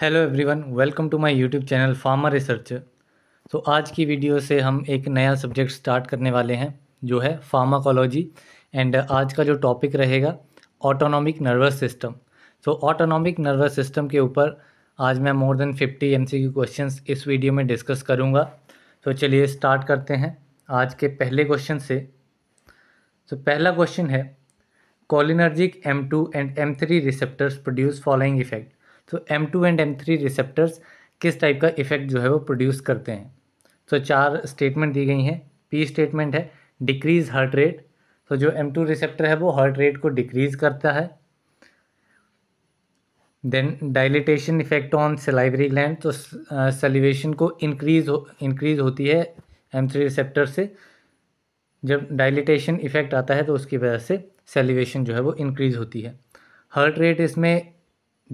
Hello everyone welcome to my YouTube channel farmer research तो आज की वीडियो से हम एक नया सब्जेक्ट स्टार्ट करने वाले हैं जो है फार्माकोलॉजी एंड आज का जो टॉपिक रहेगा ऑटोनॉमिक नर्वस सिस्टम तो ऑटोनॉमिक नर्वस सिस्टम के ऊपर आज मैं more than fifty M C question इस वीडियो में डिस्कस करूँगा तो चलिए स्टार्ट करते हैं आज के पहले क्वेश्चन से तो पहला क्वेश्चन है cholinergic M two and M three receptors produce following effect तो M two and M three receptors किस टाइप का इफेक्ट जो है वो प्रोड्यूस करते हैं तो चार स्टेटमेंट दी गई हैं पी स्टेटमेंट है डिक्रीज हार्ट रेट तो जो एम टू रिसेप्टर है वो हार्ट रेट को डिक्रीज करता है then dilatation effect on salivary gland तो सेलिवेशन को इंक्रीज हो इंक्रीज होती है एम थ्री रिसेप्टर से जब डायलिटेशन इफेक्ट आता है तो उसकी वजह से सेलिवेशन जो है वो इंक्रीज होती है हार्ट रेट इसमें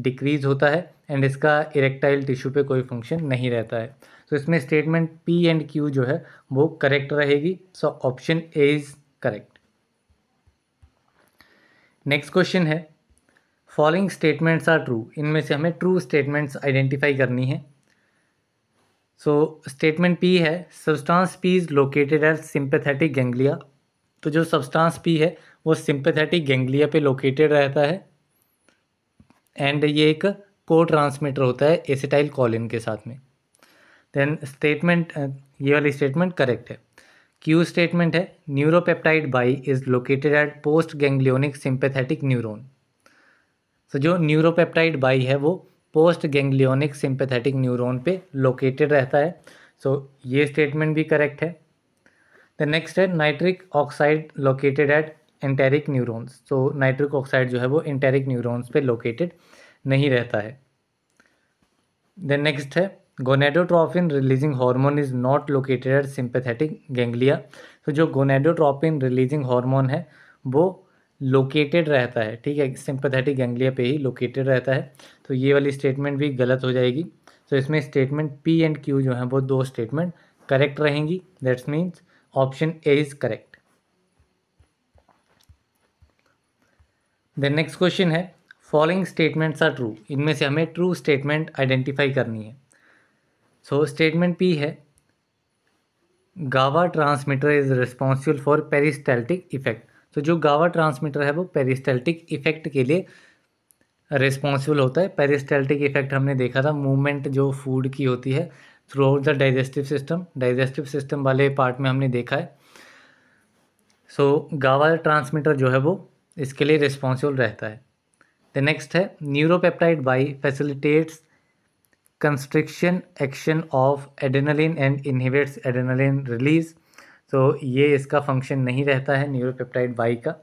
डिक्रीज होता है एंड इसका इरेक्टाइल टिश्यू पे कोई फंक्शन नहीं रहता है तो so, इसमें स्टेटमेंट पी एंड क्यू जो है वो करेक्ट रहेगी so option A is correct next question है फॉलोइंग स्टेटमेंट्स आर ट्रू इनमें से हमें ट्रू स्टेटमेंट्स आइडेंटिफाई करनी है सो स्टेटमेंट पी है substance P is located at sympathetic ganglia तो जो सब्सटांस पी है वो सिंपथेटिक गेंगलिया पे लोकेटेड रहता है एंड ये एक को ट्रांसमीटर होता है एसिटाइल कॉलिन के साथ में देन स्टेटमेंट ये वाली स्टेटमेंट करेक्ट है क्यू स्टेटमेंट है neuropeptide Y is located at post ganglionic sympathetic neuron so जो न्यूरोपेप्टाइड बाई है वो पोस्ट गैंग्लियोनिक सिंपैथेटिक न्यूरोन पे लोकेटेड रहता है सो so, ये स्टेटमेंट भी करेक्ट है द नेक्स्ट है nitric oxide located at enteric neurons तो नाइट्रिक ऑक्साइड जो है वो एंटेरिक न्यूरॉन्स पे लोकेटेड नहीं रहता है देन नेक्स्ट है gonadotrophin releasing hormone is not located at sympathetic ganglia तो जो गोनेडोट्रॉफिन रिलीजिंग हार्मोन है वो लोकेटेड रहता है ठीक है सिंपथेटिक गेंगलिया पे ही लोकेटेड रहता है तो ये वाली स्टेटमेंट भी गलत हो जाएगी तो so, इसमें स्टेटमेंट पी एंड क्यू जो है वो दो स्टेटमेंट करेक्ट रहेंगी that's means option A is correct then next question है फॉलोइंग स्टेटमेंट्स आर ट्रू इनमें से हमें ट्रू स्टेटमेंट आइडेंटिफाई करनी है सो स्टेटमेंट पी है गावा transmitter is responsible for peristaltic effect तो जो गावा ट्रांसमीटर है वो पेरिस्टेल्टिक इफेक्ट के लिए रिस्पॉन्सिबल होता है पेरिस्टेल्टिक इफेक्ट हमने देखा था मूवमेंट जो फूड की होती है throughout the digestive system digestive system वाले पार्ट में हमने देखा है सो गावा ट्रांसमीटर जो है वो इसके लिए रिस्पॉन्सिबल रहता है द नेक्स्ट है neuropeptide Y facilitates constriction action of adrenaline and inhibits adrenaline release तो ये इसका फंक्शन नहीं रहता है न्यूरोपेप्टाइड बाई का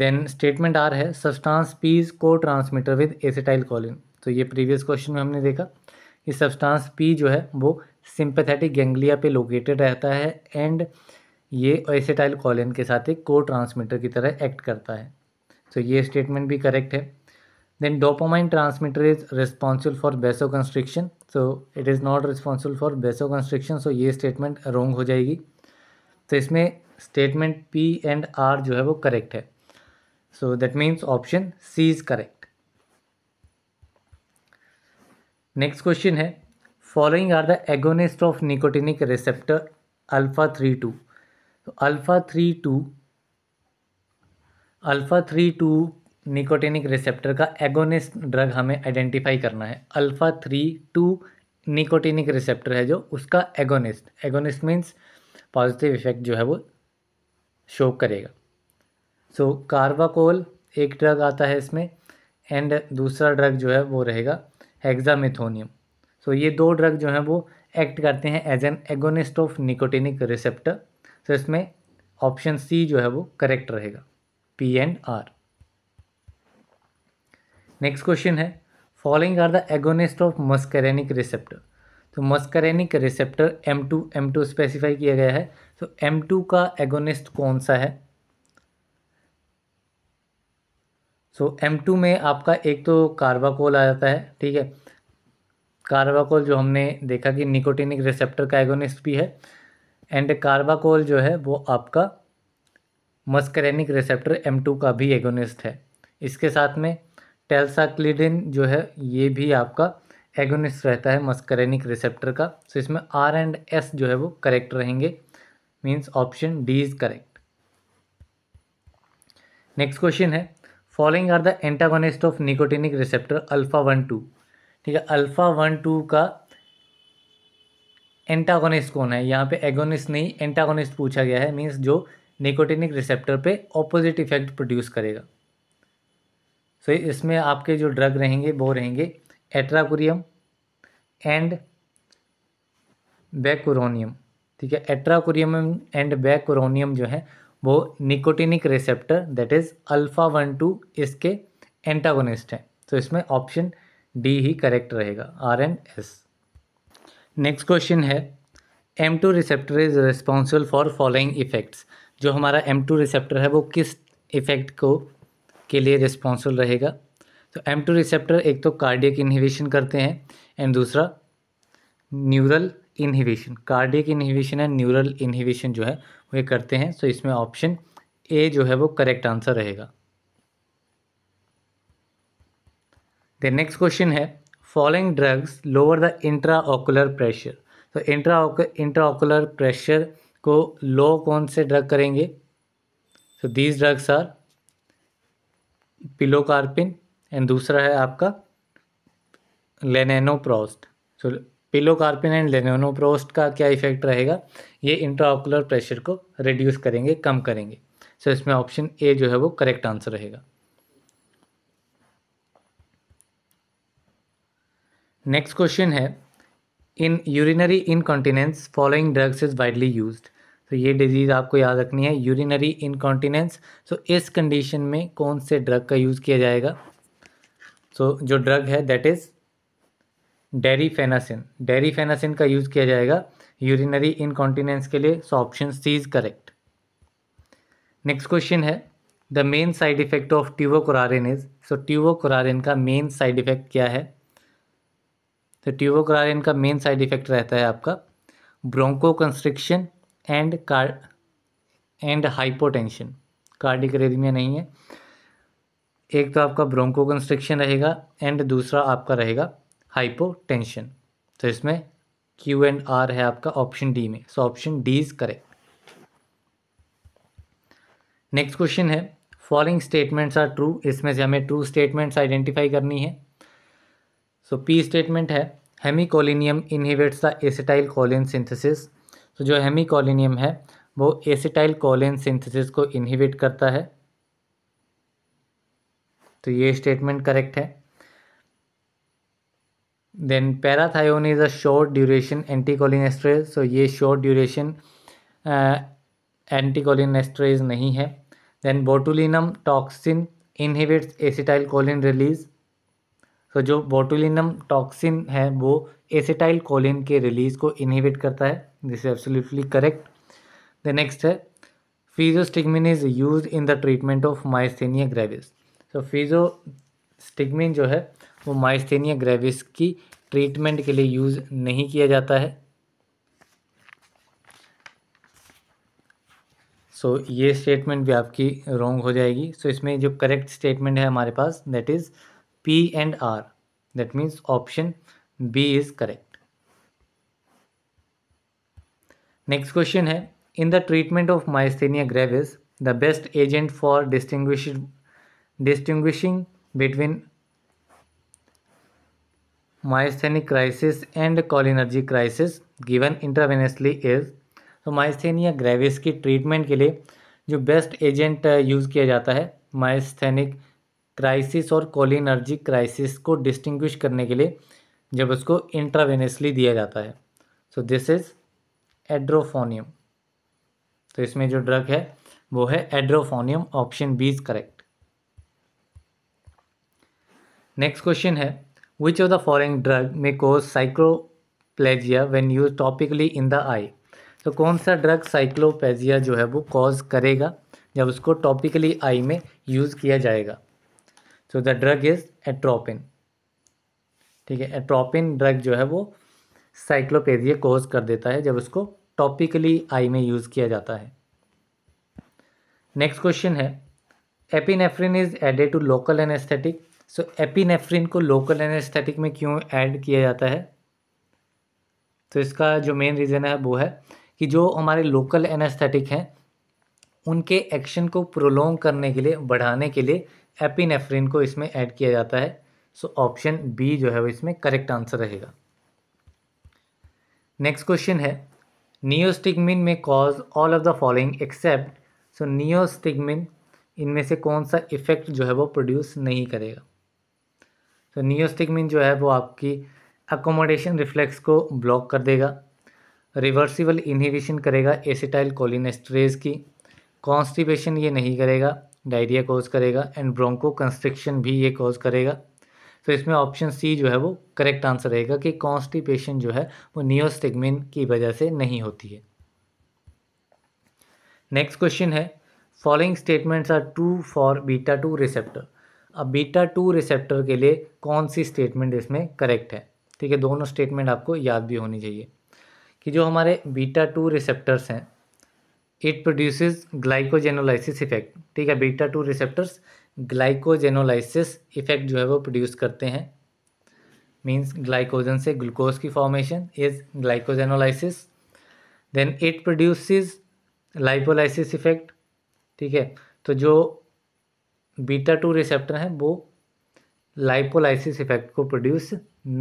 देन स्टेटमेंट आर है substance P is co transmitter with acetylcholine तो ये प्रीवियस क्वेश्चन में हमने देखा कि सब्सटांस पी जो है वो सिंपथेटिक गेंगलिया पे लोकेटेड रहता है एंड ये एसेटाइल कॉलिन के साथ एक को ट्रांसमीटर की तरह एक्ट करता है सो ये स्टेटमेंट भी करेक्ट है then dopamine transmitter is responsible for vasoconstriction so it is not responsible for vasoconstriction so ये स्टेटमेंट रोंग हो जाएगी तो इसमें स्टेटमेंट पी एंड आर जो है वो करेक्ट है so that means option C is correct next question है following are the agonist of nicotinic receptor alpha three two तो alpha three two alpha three two nicotinic receptor का agonist drug हमें identify करना है alpha three two nicotinic receptor है जो उसका agonist agonist means positive effect जो है वो शो करेगा सो so, कार्बाकोल एक ड्रग आता है इसमें एंड दूसरा ड्रग जो है वो रहेगा हेक्सामिथोनियम सो so, ये दो ड्रग जो हैं वो एक्ट करते हैं as an agonist of nicotinic receptor तो इसमें ऑप्शन सी जो है वो करेक्ट रहेगा P and R next question है following are the agonist of muscarinic receptor तो muscarinic receptor M two M two specify किया गया है तो एम टू का एगोनिस्ट कौन सा है सो so, एम टू में आपका एक तो कार्बाकोल आ जाता है ठीक है कार्बाकोल जो हमने देखा कि निकोटिनिक रिसेप्टर का एगोनिस्ट भी है एंड कार्बाकोल जो है वो आपका मस्करेनिक रिसेप्टर एम टू का भी एगोनिस्ट है इसके साथ में टेल्साक्लिडिन जो है ये भी आपका एगोनिस्ट रहता है मस्करेनिक रिसेप्टर का सो इसमें आर एंड एस जो है वो करेक्ट रहेंगे means option D is correct next question है following are the antagonist of nicotinic receptor alpha one two ठीक है अल्फ़ा वन टू का एंटागोनिस्ट कौन है यहाँ पे एगोनिस्ट नहीं एंटागोनिस्ट पूछा गया है मीन्स जो निकोटिनिक रिसेप्टर पे ऑपोजिट इफेक्ट प्रोड्यूस करेगा सो so, इसमें आपके जो ड्रग रहेंगे वो रहेंगे एट्राकुरियम एंड बैकुरोनियम ठीक है एट्राकुरियम एंड बैकुरोनियम जो है वो nicotinic receptor that is alpha one two इसके एंटागोनिस्ट हैं तो इसमें ऑप्शन डी ही करेक्ट रहेगा R and S next question है M two receptor is responsible for following effects जो हमारा एम टू रिसेप्टर है वो किस इफ़ेक्ट को के लिए रिस्पॉन्सिबल रहेगा तो एम टू रिसेप्टर एक तो कार्डियक इन्हीविशन करते हैं एंड दूसरा neural inhibition cardiac inhibition and neural inhibition जो है वो ये करते हैं सो so इसमें ऑप्शन ए जो है वो करेक्ट आंसर रहेगा द नेक्स्ट क्वेश्चन है drugs lower the intraocular pressure तो इंट्रा ऑकुलर प्रेशर को लो कौन से ड्रग करेंगे so these drugs are pilocarpine and दूसरा है आपका लेनेनोप्रोस्ट सो पिलोकार्पिन एंड लेनेनोप्रोस्ट का क्या इफेक्ट रहेगा ये इंट्राओकुलर प्रेशर को रिड्यूस करेंगे कम करेंगे सो so, इसमें ऑप्शन ए जो है वो करेक्ट आंसर रहेगा नेक्स्ट क्वेश्चन है in urinary incontinence following drugs is widely use तो ये डिजीज़ आपको याद रखनी है यूरिनरी इनकॉन्टिनेंस सो इस कंडीशन में कौन से ड्रग का यूज़ किया जाएगा सो so, जो ड्रग है दैट इज़ डेरीफेनासिन डेरीफेनासिन का यूज़ किया जाएगा यूरिनरी इनकॉन्टिनेंस के लिए so option C is correct next question है the main side effect of tubocurarine is so tubocurarine का मेन साइड इफेक्ट क्या है तो ट्यूबोक्रालिन का मेन साइड इफेक्ट रहता है आपका bronchoconstriction and car and hypotension cardiac arrhythmia नहीं है एक तो आपका ब्रोंको कंस्ट्रिक्शन रहेगा एंड दूसरा आपका रहेगा हाइपोटेंशन तो इसमें क्यू एंड आर है आपका ऑप्शन डी में so option D is correct next question है फॉलोइंग स्टेटमेंट्स आर ट्रू इसमें से हमें ट्रू स्टेटमेंट्स आइडेंटिफाई करनी है सो पी स्टेटमेंट है hemicholinium inhibits the acetyl choline synthesis तो जो हेमिकोलिनियम है वो एसिटाइल कोलिन सिंथेसिस को इनहिबिट करता है तो ये स्टेटमेंट करेक्ट है then parathion is a short duration anticholinesterase so ये शॉर्ट ड्यूरेशन एंटीकोलिनेस्ट्रेज नहीं है then botulinum toxin inhibits acetylcholine release तो जो बोटुलिनम टॉक्सिन है वो एसिटाइल कोलिन के रिलीज को इनहिबिट करता है this is absolutely correct the next है फीजोस्टिगमिन is use in the treatment of myasthenia gravis so stigmine जो है वो माइस्थेनिया ग्रेविस की ट्रीटमेंट के लिए यूज़ नहीं किया जाता है सो so, ये स्टेटमेंट भी आपकी रॉन्ग हो जाएगी सो so, इसमें जो करेक्ट स्टेटमेंट है हमारे पास that is P and R that means option B is correct next question है in the treatment of myasthenia gravis the best agent for disting distinguishing between myasthenic crisis and call cholinergic crisis given intravenously is तो myasthenia gravis की treatment के लिए जो best agent use किया जाता है myasthenic crisis और कोलिनर्जिक क्राइसिस को डिस्टिंग्विश करने के लिए जब उसको इंट्रावेनसली दिया जाता है सो दिस इज़ एड्रोफोनियम तो इसमें जो ड्रग है वो है edrophonium option B is correct next question है which of the following drug may cause cycloplegia when use topically in the eye तो कौन सा ड्रग साइक्लोपेजिया जो है वो कॉज करेगा जब उसको टॉपिकली आई में यूज़ किया जाएगा so the drug is atropine ठीक है एट्रोपिन ड्रग जो है वो साइक्लोपेजिया कोज कर देता है जब उसको टॉपिकली आई में यूज़ किया जाता है नेक्स्ट क्वेश्चन है epinephrine is added to local anaesthetic so epinephrine को लोकल एनेस्थेटिक में क्यों ऐड किया जाता है तो इसका जो मेन रीज़न है वो है कि जो हमारे लोकल एनेस्थेटिक हैं उनके एक्शन को प्रोलोंग करने के लिए बढ़ाने के लिए एपिनेफ्रिन को इसमें ऐड किया जाता है सो ऑप्शन बी जो है वो इसमें करेक्ट आंसर रहेगा नेक्स्ट क्वेश्चन है neostigmine may cause all of the following except so neostigmine इनमें से कौन सा इफेक्ट जो है वो प्रोड्यूस नहीं करेगा तो नियोस्टिगमिन जो है वो आपकी अकोमोडेशन रिफ्लेक्स को ब्लॉक कर देगा रिवर्सिबल इनहिबिशन करेगा एसिटाइल कोलिनेस्ट्रेज की कॉन्स्टिपेशन ये नहीं करेगा डायरिया कॉज करेगा एंड ब्रोंको कंस्ट्रिक्शन भी ये कॉज करेगा तो इसमें ऑप्शन सी जो है वो करेक्ट आंसर रहेगा कि कॉन्स्टिपेशन जो है वो नियोस्टिगमिन की वजह से नहीं होती है नेक्स्ट क्वेश्चन है following statements are true for beta two receptor अब बीटा टू रिसेप्टर के लिए कौन सी स्टेटमेंट इसमें करेक्ट है ठीक है दोनों स्टेटमेंट आपको याद भी होनी चाहिए कि जो हमारे बीटा टू रिसेप्टर्स हैं इट प्रोड्यूसेस ग्लाइकोजेनोलाइसिस इफेक्ट ठीक है beta two receptors glycogenolysis effect जो है वो प्रोड्यूस करते हैं मीन्स ग्लाइकोजन से ग्लूकोज की formation is glycogenolysis then it produces lipolysis effect ठीक है तो जो बीटा टू रिसेप्टर हैं वो लाइपोलाइसिस इफेक्ट को प्रोड्यूस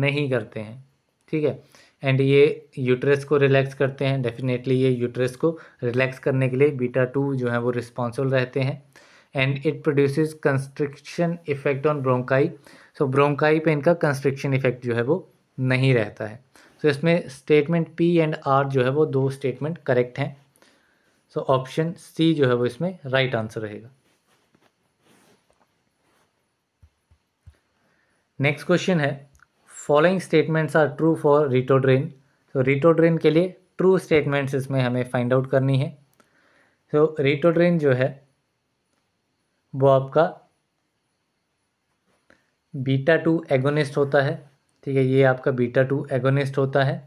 नहीं करते हैं ठीक है एंड ये यूट्रस को रिलैक्स करते हैं डेफिनेटली ये यूट्रस को रिलैक्स करने के लिए बीटा टू जो है वो रिस्पॉन्सिबल रहते हैं and it produces constriction effect on bronchi so bronchi पे इनका कंस्ट्रिक्शन इफेक्ट जो है वो नहीं रहता है सो so, इसमें स्टेटमेंट पी एंड आर जो है वो दो स्टेटमेंट करेक्ट हैं सो ऑप्शन सी जो है वो इसमें राइट right आंसर रहेगा नेक्स्ट क्वेश्चन है following statements are true for ritodrine so ritodrine के लिए ट्रू स्टेटमेंट्स इसमें हमें फाइंड आउट करनी है तो so, रिटोड्रेन जो है वो आपका बीटा टू एगोनिस्ट होता है ठीक है ये आपका बीटा टू एगोनिस्ट होता है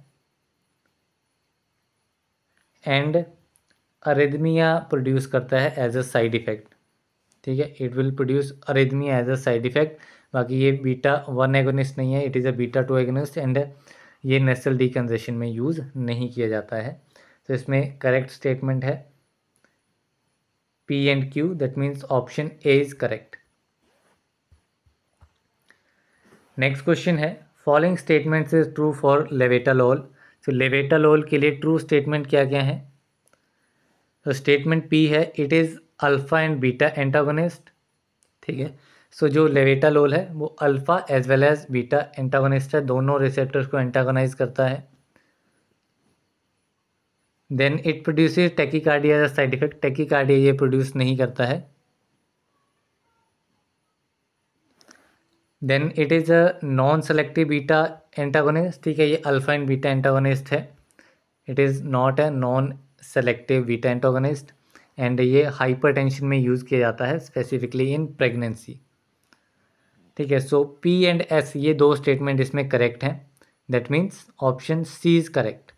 एंड अरेदमिया प्रोड्यूस करता है एज अ साइड इफ़ेक्ट ठीक है it will produce arrhythmia as a side effect बाकी ये बीटा वन एगोनिस्ट नहीं है it is a beta two agonist and ये नेसल डी में यूज़ नहीं किया जाता है तो इसमें करेक्ट स्टेटमेंट है P and Q that means option A is correct next question है following statements is true for labetalol so labetalol के लिए ट्रू स्टेटमेंट क्या क्या है तो स्टेटमेंट पी है it is alpha and beta antagonist ठीक है सो जो जो लेवेटालोल है वो alpha as well as beta antagonist है दोनों रिसेप्टर्स को एंटागोनाइज करता है then it produce tachycardia side effect cardia ये प्रोड्यूस नहीं करता है then it is a non selective beta antagonist ठीक है ये अल्फ़ा एंड बीटा एंटागोनिस्ट है it is not a non selective beta antagonist and ये हाइपरटेंशन में यूज़ किया जाता है स्पेसिफिकली इन प्रेगनेंसी ठीक है सो पी एंड एस ये दो स्टेटमेंट इसमें करेक्ट हैं that means option C is correct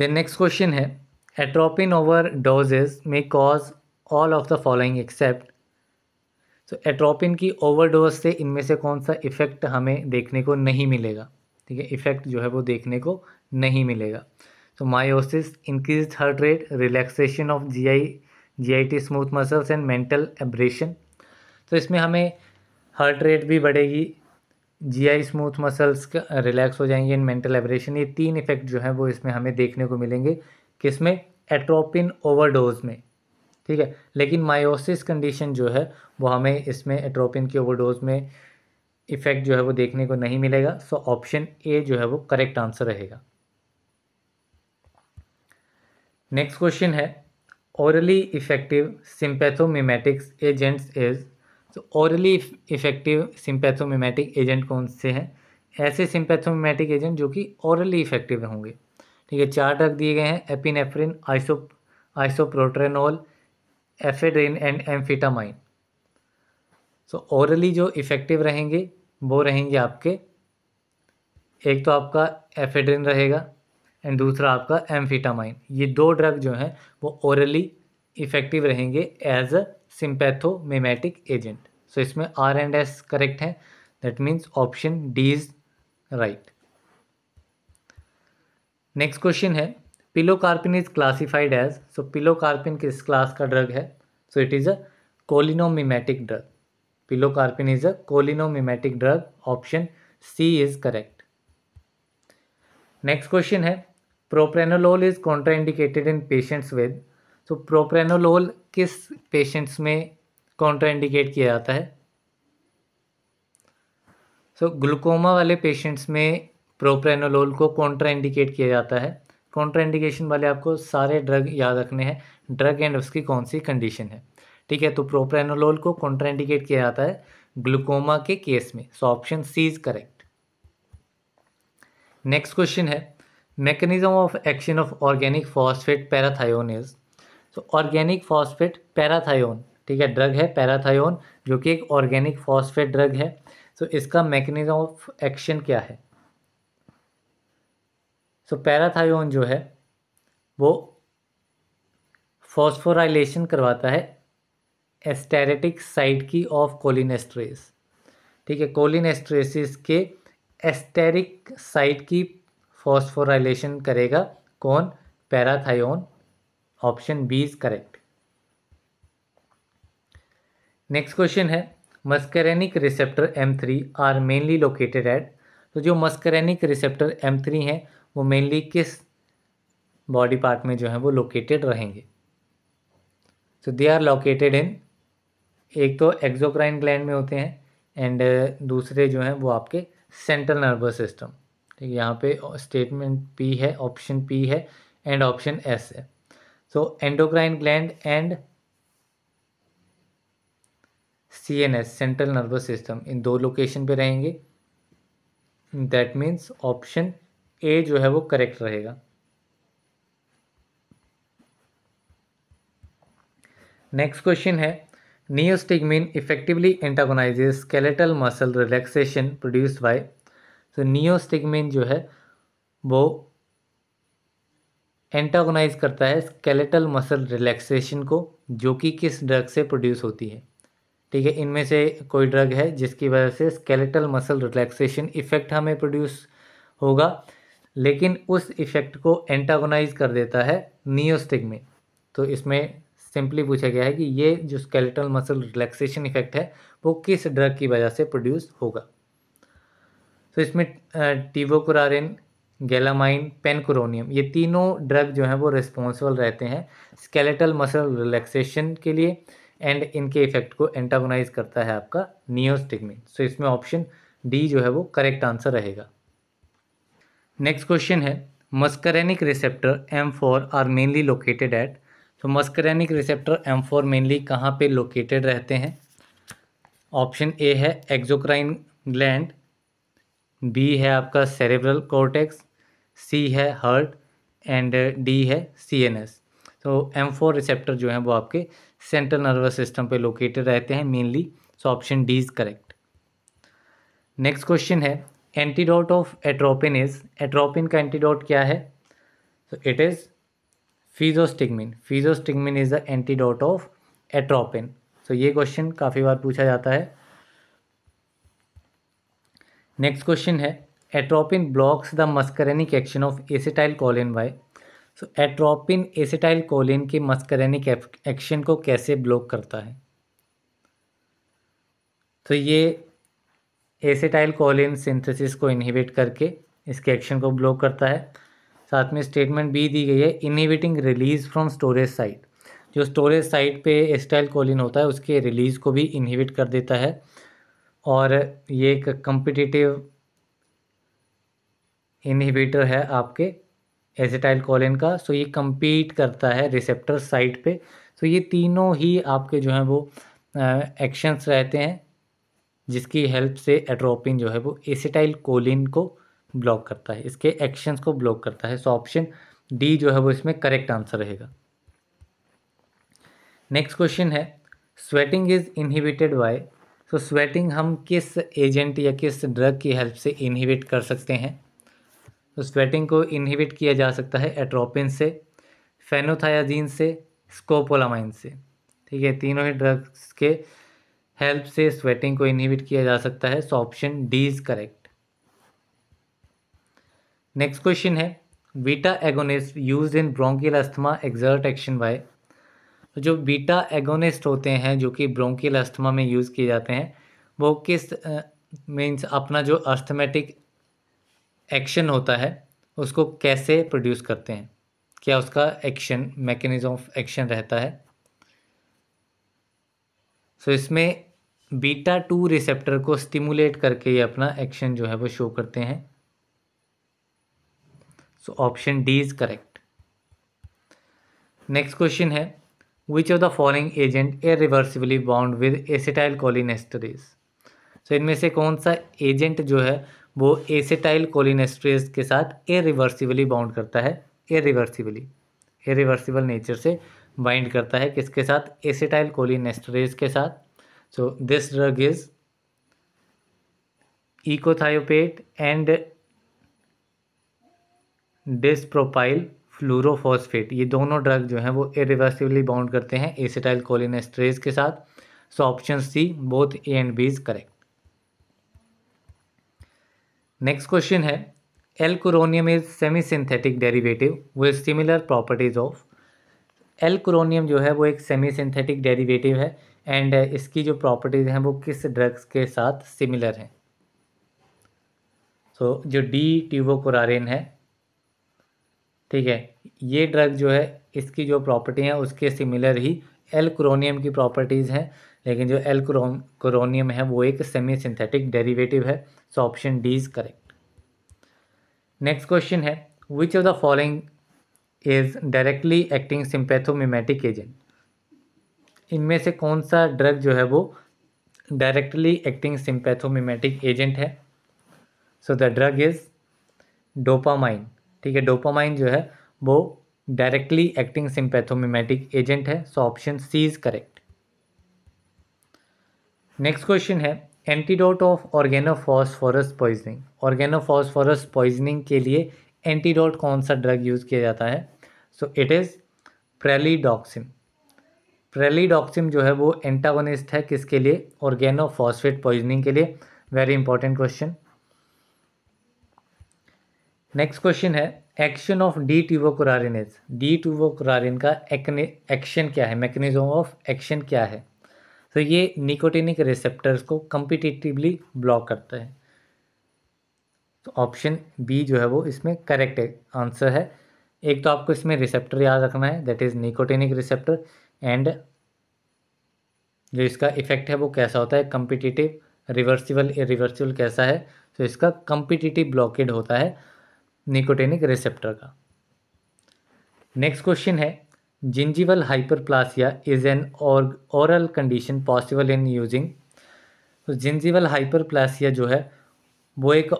then next question है atropine over dosages may cause all of the following except so atropine की ओवरडोज से इनमें से कौन सा इफेक्ट हमें देखने को नहीं मिलेगा ठीक है इफेक्ट जो है वो देखने को नहीं मिलेगा so miosis increase heart rate relaxation of GI T smooth muscles and mental aberration तो इसमें हमें हार्ट रेट भी बढ़ेगी जीआई स्मूथ मसल्स का रिलैक्स हो जाएंगे एंड मेंटल एब्रेशन ये तीन इफेक्ट जो हैं वो इसमें हमें देखने को मिलेंगे किसमें एट्रोपिन ओवरडोज में ठीक है लेकिन मायोसिस कंडीशन जो है वो हमें इसमें एट्रोपिन की ओवरडोज में इफेक्ट जो है वो देखने को नहीं मिलेगा सो ऑप्शन ए जो है वो करेक्ट आंसर रहेगा नेक्स्ट क्वेश्चन है orally effective sympathomimetics agents is तो औरली इफेक्टिव सिंपैथोमिमेटिक एजेंट कौन से हैं ऐसे सिंपैथोमिमेटिक एजेंट जो कि ओरली इफेक्टिव होंगे ठीक है चार ड्रग दिए गए हैं epinephrine iso isoproterenol ephedrine and amphetamine so orally जो इफेक्टिव रहेंगे वो रहेंगे आपके एक तो आपका एफेड्रिन रहेगा एंड दूसरा आपका एम्फीटामाइन ये दो ड्रग जो हैं वो ओरली इफ़ेक्टिव रहेंगे as a sympathomimetic agent so इसमें आर एंड एस करेक्ट है that means option D is right next question है pilocarpine is classified as so pilocarpine किस क्लास का ड्रग है so it is a cholinomimetic drug pilocarpine is a cholinomimetic drug option C is correct next question है propranolol is contraindicated in patients with तो propranolol किस patients में contraindicate किया जाता है सो so, ग्लूकोमा वाले पेशेंट्स में प्रोप्रेनोलोल को कॉन्ट्राइंडिकेट किया जाता है कॉन्ट्राइंडिकेशन वाले आपको सारे ड्रग याद रखने हैं ड्रग एंड उसकी कौन सी कंडीशन है ठीक है तो प्रोप्रेनोलोल को कॉन्ट्राइंडिकेट किया जाता है ग्लूकोमा के केस में so option C is correct next question है mechanism of action of organic phosphate parathion is so organic phosphate parathion ठीक है ड्रग है पैराथायोन जो कि एक ऑर्गेनिक फॉस्फेट ड्रग है सो so, इसका मैकेनिज्म ऑफ एक्शन क्या है सो so, पैराथायोन जो है वो फॉस्फोराइलेशन करवाता है एस्टेरेटिक साइट की ऑफ कोलिनेस्ट्रेस ठीक है कोलिनेस्ट्रेसिस के एस्टेरिक साइट की फॉस्फोराइलेशन करेगा कौन parathion option B is correct next question है muscarinic receptor M three are mainly located at तो जो मस्करेनिक रिसेप्टर एम थ्री हैं वो मेनली किस बॉडी पार्ट में जो है वो लोकेटेड रहेंगे सो दे आर लोकेटेड इन एक तो एक्जोक्राइन ग्लैंड में होते हैं एंड दूसरे जो हैं वो आपके सेंट्रल नर्वस सिस्टम ठीक यहाँ पे स्टेटमेंट पी है ऑप्शन पी है एंड ऑप्शन एस है so endocrine gland and C N S central nervous system इन दो लोकेशन पे रहेंगे दैट मीन्स ऑप्शन ए जो है वो करेक्ट रहेगा नेक्स्ट क्वेश्चन है neostigmine effectively antagonises skeletal muscle relaxation produced by तो नियोस्टिगमिन जो है वो एंटागोनाइज करता है स्केलेटल मसल रिलैक्सेशन को जो कि किस ड्रग से प्रोड्यूस होती है ठीक है इनमें से कोई ड्रग है जिसकी वजह से स्केलेटल मसल रिलैक्सेशन इफेक्ट हमें प्रोड्यूस होगा लेकिन उस इफेक्ट को एंटागोनाइज कर देता है नियोस्टिगमिन तो इसमें सिंपली पूछा गया है कि ये जो स्केलेटल मसल रिलैक्सेशन इफेक्ट है वो किस ड्रग की वजह से प्रोड्यूस होगा तो इसमें टीवोकुरारिन गैलामाइन पेनकुरोनियम ये तीनों ड्रग जो हैं वो रिस्पॉन्सिबल रहते हैं स्केलेटल मसल रिलैक्सेशन के लिए एंड इनके इफेक्ट को एंटागोनाइज करता है आपका नियोस्टिगमिन सो इसमें ऑप्शन डी जो है वो करेक्ट आंसर रहेगा नेक्स्ट क्वेश्चन है muscarinic receptor M four are mainly located at तो muscarinic receptor M four mainly कहाँ पर लोकेटेड रहते हैं ऑप्शन ए है एक्जोक्राइन ग्लैंड बी है आपका सेरेब्रल कोर्टेक्स सी है हर्ट एंड डी है सी एन एस तो एम फोर रिसेप्टर जो हैं वो आपके सेंट्रल नर्वस सिस्टम पे लोकेटेड रहते हैं mainly so option D is correct next question है antidote of atropine is atropine का एंटीडोट क्या है so it is physostigmine physostigmine is the antidote of atropine so ये क्वेश्चन काफ़ी बार पूछा जाता है नेक्स्ट क्वेश्चन है atropine blocks the muscarinic action of acetylcholine bye so atropine acetylcholine के मस्करेनिक एक्शन को कैसे ब्लॉक करता है तो ये एसिटाइल कोलिन सिंथेसिस को इनहिबिट करके इसके एक्शन को ब्लॉक करता है साथ में स्टेटमेंट बी दी गई है inhibiting release from storage site जो स्टोरेज साइट पे एसिटाइल कोलिन होता है उसके रिलीज़ को भी इनहिबिट कर देता है और ये एक कम्पिटिटिव इनहिबिटर है आपके एजिटाइल कोलिन का सो ये कम्पीट करता है रिसेप्टर साइट पे सो ये तीनों ही आपके जो हैं वो एक्शंस रहते हैं जिसकी हेल्प से एट्रोपिन जो है वो एसिटाइल कोलिन को ब्लॉक करता है इसके एक्शंस को ब्लॉक करता है सो ऑप्शन डी जो है वो इसमें करेक्ट आंसर रहेगा नेक्स्ट क्वेश्चन है स्वेटिंग इज इनहिबिटेड बाय तो स्वेटिंग हम किस एजेंट या किस ड्रग की हेल्प से इनहिबिट कर सकते हैं तो स्वेटिंग को इनहिबिट किया जा सकता है एट्रोपिन से फेनोथायाजीन से स्कोपोलामाइन से ठीक है तीनों ही ड्रग्स के हेल्प से स्वेटिंग को इनहिबिट किया जा सकता है so option D is correct next question है beta agonist use in bronchial asthma exert action by तो जो बीटा एगोनिस्ट होते हैं जो कि ब्रोंकिल अस्थमा में यूज़ किए जाते हैं वो किस मीन्स अपना जो अस्थमेटिक एक्शन होता है उसको कैसे प्रोड्यूस करते हैं क्या उसका एक्शन मैकेनिज्म ऑफ एक्शन रहता है सो so, इसमें बीटा टू रिसेप्टर को स्टिमुलेट करके ये अपना एक्शन जो है वो शो करते हैं so option D is correct next question है which of the following agent a reversibly bound with acetyl cholinesterase so इनमें से कौन सा एजेंट जो है वो एसेटाइल कोलिनेस्ट्रेज के साथ रिवर्सिबली बाउंड करता है ए रिवर्सिबल नेचर से बाइंड करता है किसके साथ एसेटाइल कोलिनेस्ट्रेज के साथ so this drug is echothiophate and diisopropyl fluorophosphate ये दोनों ड्रग जो हैं वो इरिवर्सिबली बाउंड करते हैं एसिटाइल कोलिनेस्ट्रेज के साथ so option C both A and B is correct next question है alcuronium is semi synthetic derivative वो सिमिलर प्रॉपर्टीज ऑफ एलकोरोनियम जो है वो एक सेमी सिंथेटिक डेरीवेटिव है एंड uh, इसकी जो प्रॉपर्टीज हैं वो किस ड्रग्स के साथ सिमिलर हैं सो so, जो डी ट्यूबोकोरारेन है ठीक है ये ड्रग जो है इसकी जो प्रॉपर्टी हैं उसके सिमिलर ही एल क्रोनियम की प्रॉपर्टीज़ हैं लेकिन जो एल क्रोनियम है वो एक सेमी सिंथेटिक डेरिवेटिव है so option D is correct next question है which of the following is directly acting sympathomimetic agent इनमें से कौन सा ड्रग जो है वो डायरेक्टली एक्टिंग सिंपैथोमिमेटिक एजेंट है so the drug is dopamine ठीक है डोपामाइन जो है वो डायरेक्टली एक्टिंग सिंपैथोमिमेटिक एजेंट है so option C is correct next question है antidote of organophosphorus poisoning organophosphorus poisoning के लिए एंटीडोट कौन सा ड्रग यूज़ किया जाता है सो इट इज़ प्रेलीडॉक्सिम प्रेलीडॉक्सिम जो है वो एंटागोनिस्ट है किसके लिए ऑर्गेनोफॉस्फेट पॉइजनिंग के लिए very important question next question है action of D tubocurarine D tubocurarine का एक्शन क्या है मैकेनिज्म ऑफ एक्शन क्या है तो ये निकोटिनिक रिसेप्टर्स को कम्पिटिटिवली ब्लॉक करता है तो ऑप्शन बी जो है वो इसमें करेक्ट आंसर है एक तो आपको इसमें रिसेप्टर याद रखना है that is nicotinic receptor and जो इसका इफेक्ट है वो कैसा होता है कम्पिटिटिव रिवर्सिबल रिवर्सिबल कैसा है तो इसका कम्पिटिटिव ब्लॉकेड होता है निकोटेनिक रिसेप्टर का नेक्स्ट क्वेश्चन है जिंजिवल हाइपरप्लासिया इज एन और oral condition possible in using तो जिंजिवल हाइपरप्लासिया जो है वो एक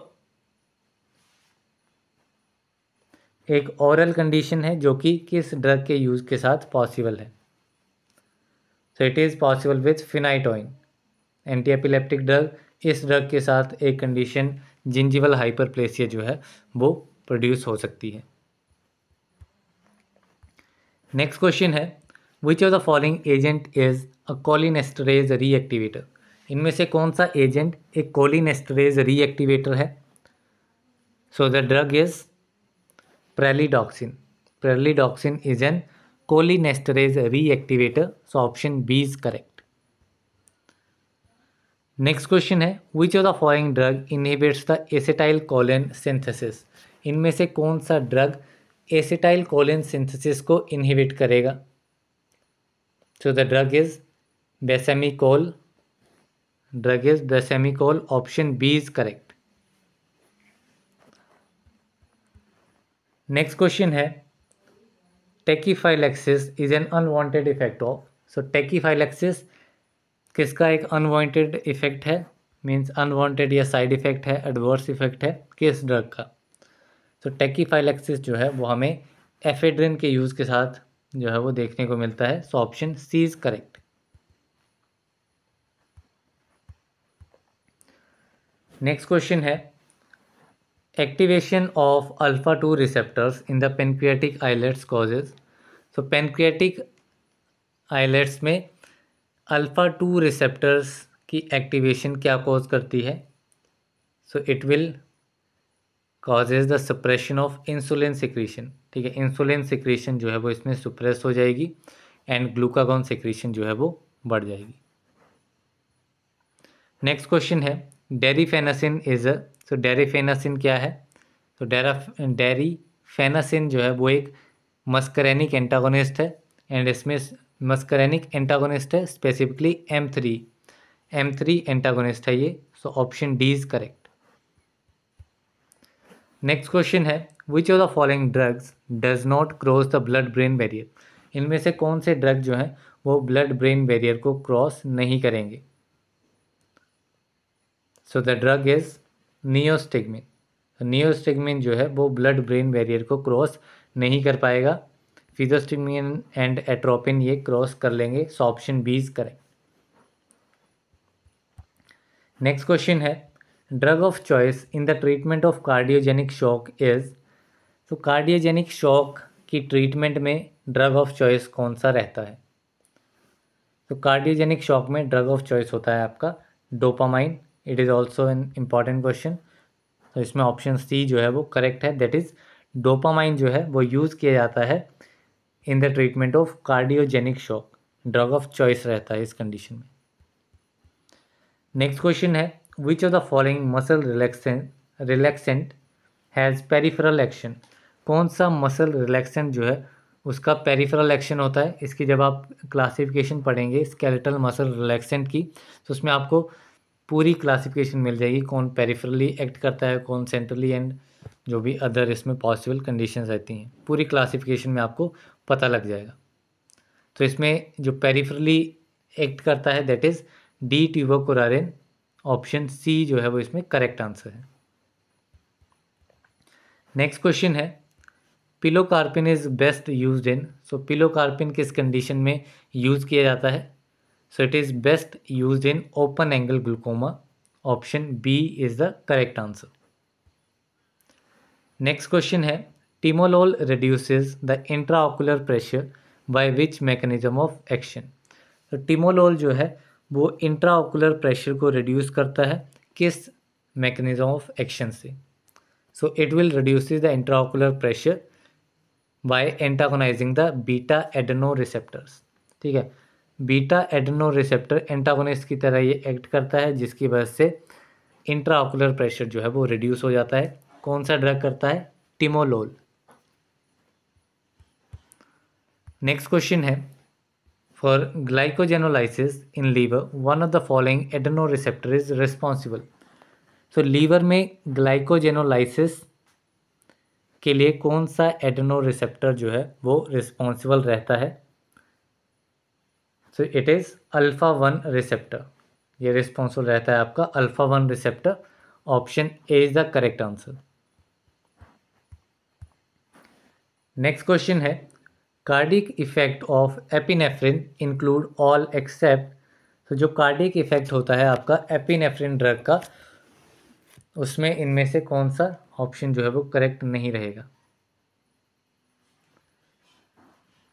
एक ओरल कंडीशन है जो कि किस ड्रग के यूज़ के साथ पॉसिबल है so it is possible with phenytoin anti epileptic drug इस ड्रग के साथ एक कंडीशन जिंजिवल हाइपरप्लेसिया जो है वो प्रोड्यूस हो सकती है नेक्स्ट क्वेश्चन है which of the following agent is a cholinesterase reactivator इनमें से कौन सा एजेंट एक कोलिनेस्टरेज रीएक्टिवेटर है so the drug is pralidoxime pralidoxime is an cholinesterase reactivator so option B is correct next question है which of the following drug inhibits the acetyl choline synthesis इनमें से कौन सा ड्रग एसिटाइल कोलिन सिंथेसिस को inhibit करेगा so the drug is vesamicol drug is vesamicol option B is correct next question है tachyphylaxis is an unwanted effect of so tachyphylaxis किसका एक unwanted effect है मींस अनवांटेड या side effect है adverse effect है किस drug का तो टेकीफाइलेक्सिस जो है वो हमें एफेड्रिन के यूज़ के साथ जो है वो देखने को मिलता है so option C is correct next question है activation of alpha two receptors in the pancreatic islets causes so pancreatic islets में अल्फ़ा टू रिसेप्टर्स की एक्टिवेशन क्या कॉज करती है so it will causes the suppression of insulin secretion ठीक है insulin secretion जो है वो इसमें सुप्रेस हो जाएगी एंड ग्लूकागॉन सिक्रीशन जो है वो बढ़ जाएगी नेक्स्ट क्वेश्चन है डेरीफेनासिन इज अ सो डेरीफेनासिन क्या है तो डेरा डेरीफेनासिन जो है वो एक मस्करेनिक एंटागोनिस्ट है एंड इसमें मस्करेनिक एंटागोनिस्ट है specifically M three M three antagonist है ये so option D is correct next question है which of the following drugs does not cross the blood brain barrier इनमें से कौन से ड्रग जो हैं वो ब्लड ब्रेन बैरियर को क्रॉस नहीं करेंगे so the drug is neostigmine neostigmine जो है वो ब्लड ब्रेन बैरियर को क्रॉस नहीं कर पाएगा फिजोस्टिगमिन एंड एट्रोपिन ये क्रॉस कर लेंगे so option B is correct next question है drug of choice in the treatment of cardiogenic shock is तो कार्डियोजेनिक शॉक की ट्रीटमेंट में ड्रग ऑफ चॉइस कौन सा रहता है तो कार्डियोजेनिक शॉक में ड्रग ऑफ चॉइस होता है आपका dopamine it is also an important question तो इसमें ऑप्शन सी जो है वो करेक्ट है दैट इज़ डोपामाइन जो है वो यूज़ किया जाता है in the treatment of cardiogenic shock drug of choice रहता है इस कंडीशन में नेक्स्ट क्वेश्चन है Which of the following muscle relaxant relaxant has peripheral action कौन सा मसल रिलैक्सेंट जो है उसका पेरीफरल एक्शन होता है इसकी जब आप क्लासिफिकेशन पढ़ेंगे स्केलेटल मसल रिलैक्सेंट की तो उसमें आपको पूरी क्लासिफिकेशन मिल जाएगी कौन पेरीफरली एक्ट करता है कौन सेंट्रली एंड जो भी अदर इसमें पॉसिबल कंडीशन रहती हैं पूरी क्लासिफिकेशन में आपको पता लग जाएगा तो इसमें जो पेरीफरली एक्ट करता है that is D tubocurarine option C जो है वो इसमें करेक्ट आंसर है नेक्स्ट क्वेश्चन है pilocarpine is best use in so pilocarpine किस कंडीशन में यूज़ किया जाता है so it is best use in open angle glaucoma option B is the correct answer next question है timolol reduces the intraocular pressure by which mechanism of action तो timolol जो है वो इंट्राओकुलर प्रेशर को reduce करता है किस mechanism of action से so it will reduce the intraocular pressure by antagonizing the beta adreno receptors ठीक है बीटा एडनो रिसेप्टर एंटागोनिस्ट की तरह ये एक्ट करता है जिसकी वजह से इंट्राओकुलर प्रेशर जो है वो रिड्यूस हो जाता है कौन सा ड्रग करता है टिमोलोल नेक्स्ट क्वेश्चन है for glycogenolysis in liver one of the following adreno receptor is responsible so liver में ग्लाइकोजेनोलाइसिस के लिए कौन सा एडनो रिसेप्टर जो है वो रिस्पॉन्सिबल रहता है so it is alpha one receptor ये रिस्पॉन्सिबल रहता है आपका alpha one receptor option A is the correct answer next question है cardiac effect of epinephrine include all except तो जो कार्डिक इफ़ेक्ट होता है आपका एपिनेफ्रिन ड्रग का उसमें इनमें से कौन सा ऑप्शन जो है वो करेक्ट नहीं रहेगा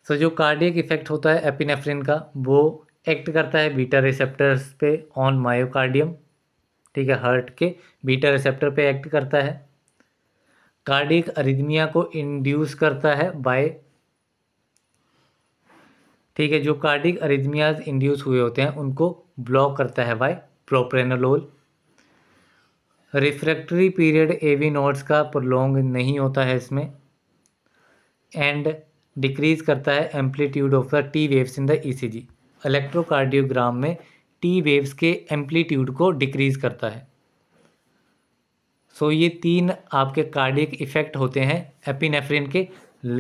सो जो कार्डिक इफेक्ट होता है एपिनेफ्रिन का वो एक्ट करता है बीटा रिसेप्टर्स पे ऑन मायोकार्डियम ठीक है हार्ट के बीटा रिसेप्टर पे एक्ट करता है कार्डिक अरिदमिया को इंड्यूस करता है बाय ठीक है जो कार्डिक अरिदमियाज इंड्यूस हुए होते हैं उनको ब्लॉक करता है by propranolol refractory period AV nodes का प्रोलोंग नहीं होता है इसमें एंड डिक्रीज करता है amplitude of the T waves in the ECG electrocardiogram में टी वेव्स के एम्पलीट्यूड को डिक्रीज करता है सो so, ये तीन आपके कार्डिक इफेक्ट होते हैं एपिनेफ्रिन के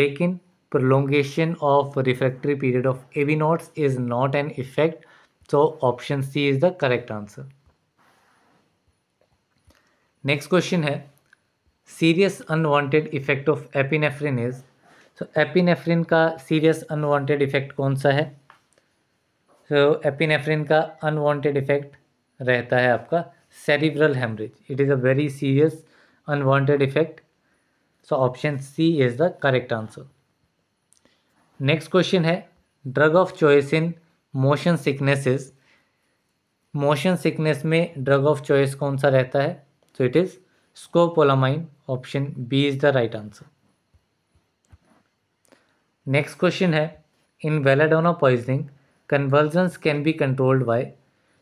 लेकिन prolongation of refractory period of AV nodes is not an effect. So option C is the correct answer. Next question है serious unwanted effect of epinephrine is so epinephrine का serious unwanted effect कौन सा है so so, epinephrine का unwanted effect रहता है आपका cerebral haemorrhage it is a very serious unwanted effect so option C is the correct answer next question है drug of choice in motion sicknesses motion sickness में drug of choice कौन सा रहता है so it is scopolamine option B is the right answer next question है in belladonna poisoning convulsions can be controlled by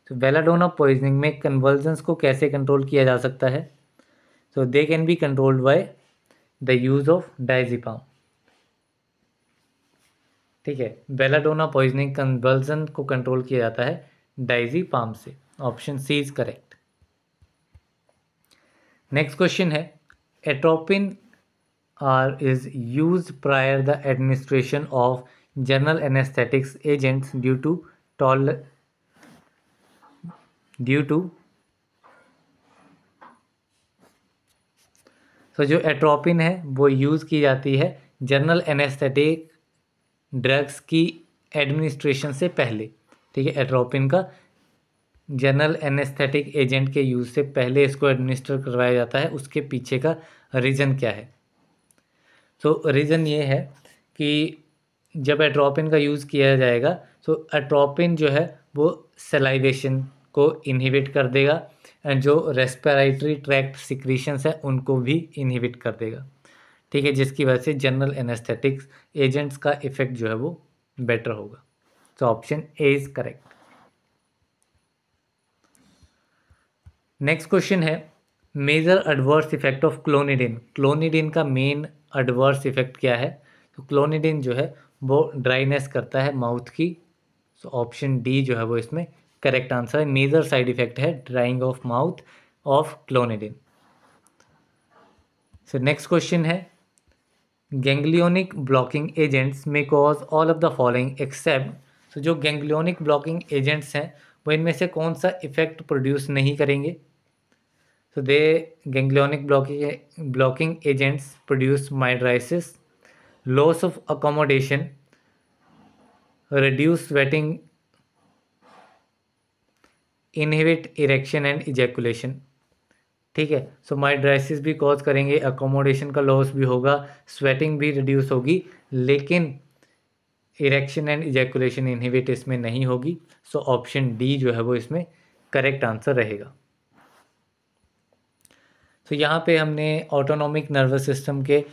तो belladonna poisoning में convergence को कैसे कंट्रोल किया जा सकता है so they can be controlled by the use of diazepam ठीक है बेलाडोना पॉइजनिंग कन्वल्जन को कंट्रोल किया जाता है डाइजी पाम से option C is correct next question है atropine are is use prior the administration of general anaesthetics agents due to tall due to so जो atropine है वो यूज़ की जाती है जनरल एनेस्थेटिक ड्रग्स की एडमिनिस्ट्रेशन से पहले ठीक है एट्रोपिन का जनरल एनेस्थेटिक एजेंट के यूज़ से पहले इसको एडमिनिस्टर करवाया जाता है उसके पीछे का रीज़न क्या है तो रीज़न ये है कि जब एट्रोपिन का यूज़ किया जाएगा तो एट्रोपिन जो है वो सेलाइवेशन को इनहिबिट कर देगा एंड जो रेस्पिरेटरी ट्रैक्ट सिक्रीशंस है उनको भी इनहिबिट कर देगा ठीक है जिसकी वजह से जनरल एनेस्थेटिक्स एजेंट्स का इफेक्ट जो है वो बेटर होगा तो option A is correct next question है major adverse effect of clonidine clonidine का मेन एडवर्स इफेक्ट क्या है तो क्लोनिडिन जो है वो ड्राइनेस करता है माउथ की सो ऑप्शन डी जो है वो इसमें करेक्ट आंसर है मेजर साइड इफेक्ट है drying of mouth of clonidine so next question है ganglionic blocking agents may cause all of the following except तो जो गेंगलियोनिक ब्लॉकिंग एजेंट्स हैं वो इनमें से कौन सा इफेक्ट प्रोड्यूस नहीं करेंगे तो they ganglionic blocking blocking agents produce mydriasis loss of accommodation reduce sweating inhibit erection and ejaculation ठीक है सो माई ड्राइसिस भी कॉज करेंगे अकोमोडेशन का लॉस भी होगा स्वेटिंग भी रिड्यूस होगी लेकिन इरेक्शन एंड इजैकुलेशन इनहिबिट इसमें नहीं होगी सो ऑप्शन डी जो है वो इसमें करेक्ट आंसर रहेगा सो so, यहाँ पे हमने ऑटोनॉमिक नर्वस सिस्टम के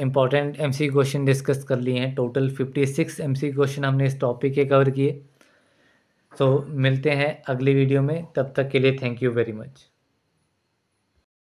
important M C question discuss कर लिए हैं total fifty six M C question हमने इस टॉपिक के कवर किए तो so, मिलते हैं अगली वीडियो में तब तक के लिए थैंक यू वेरी मच